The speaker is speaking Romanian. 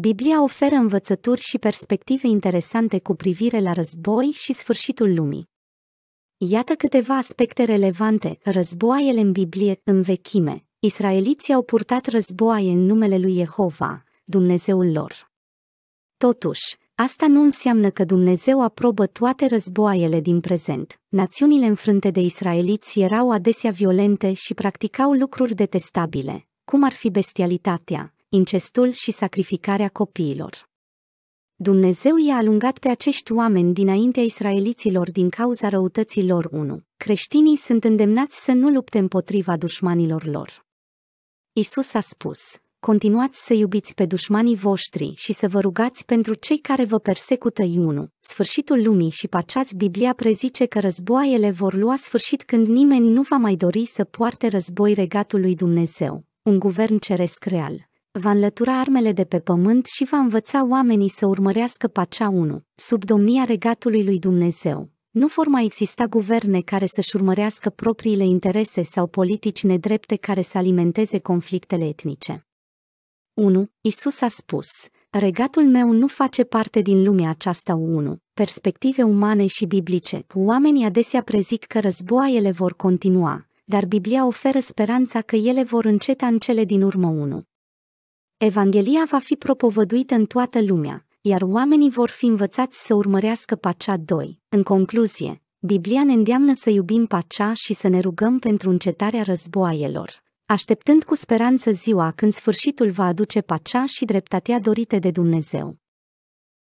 Biblia oferă învățături și perspective interesante cu privire la război și sfârșitul lumii. Iată câteva aspecte relevante, războaiele în Biblie, în vechime. Israeliții au purtat războaie în numele lui Jehova, Dumnezeul lor. Totuși, asta nu înseamnă că Dumnezeu aprobă toate războaiele din prezent. Națiunile înfrânte de israeliți erau adesea violente și practicau lucruri detestabile, cum ar fi bestialitatea, incestul și sacrificarea copiilor. Dumnezeu i-a alungat pe acești oameni dinaintea israeliților din cauza răutății lor 1. Creștinii sunt îndemnați să nu lupte împotriva dușmanilor lor. Isus a spus, continuați să iubiți pe dușmanii voștri și să vă rugați pentru cei care vă persecută Iunu. Sfârșitul lumii și paceați Biblia prezice că războaiele vor lua sfârșit când nimeni nu va mai dori să poarte război regatul lui Dumnezeu, un guvern ceresc real va înlătura armele de pe pământ și va învăța oamenii să urmărească pacea 1, sub domnia regatului lui Dumnezeu. Nu vor mai exista guverne care să-și urmărească propriile interese sau politici nedrepte care să alimenteze conflictele etnice. 1. Isus a spus, regatul meu nu face parte din lumea aceasta 1. Perspective umane și biblice. Oamenii adesea prezic că războaiele vor continua, dar Biblia oferă speranța că ele vor înceta în cele din urmă 1. Evanghelia va fi propovăduită în toată lumea, iar oamenii vor fi învățați să urmărească pacea 2. În concluzie, Biblia ne îndeamnă să iubim pacea și să ne rugăm pentru încetarea războaielor, așteptând cu speranță ziua când sfârșitul va aduce pacea și dreptatea dorite de Dumnezeu.